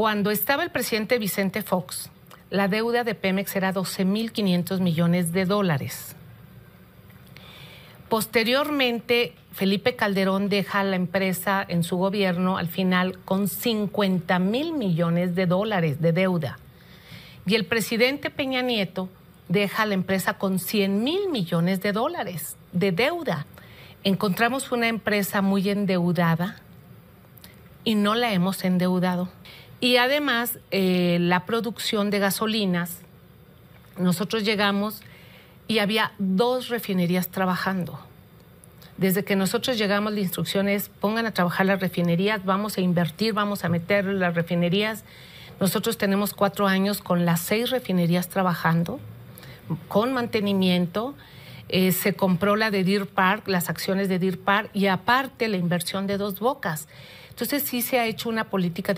Cuando estaba el presidente Vicente Fox, la deuda de Pemex era 12.500 millones de dólares. Posteriormente, Felipe Calderón deja la empresa en su gobierno al final con 50 mil millones de dólares de deuda. Y el presidente Peña Nieto deja la empresa con 100 mil millones de dólares de deuda. Encontramos una empresa muy endeudada y no la hemos endeudado. Y además, eh, la producción de gasolinas, nosotros llegamos y había dos refinerías trabajando. Desde que nosotros llegamos, la instrucción es pongan a trabajar las refinerías, vamos a invertir, vamos a meter las refinerías. Nosotros tenemos cuatro años con las seis refinerías trabajando, con mantenimiento. Eh, se compró la de Deer Park, las acciones de Deer Park y aparte la inversión de dos bocas. Entonces sí se ha hecho una política.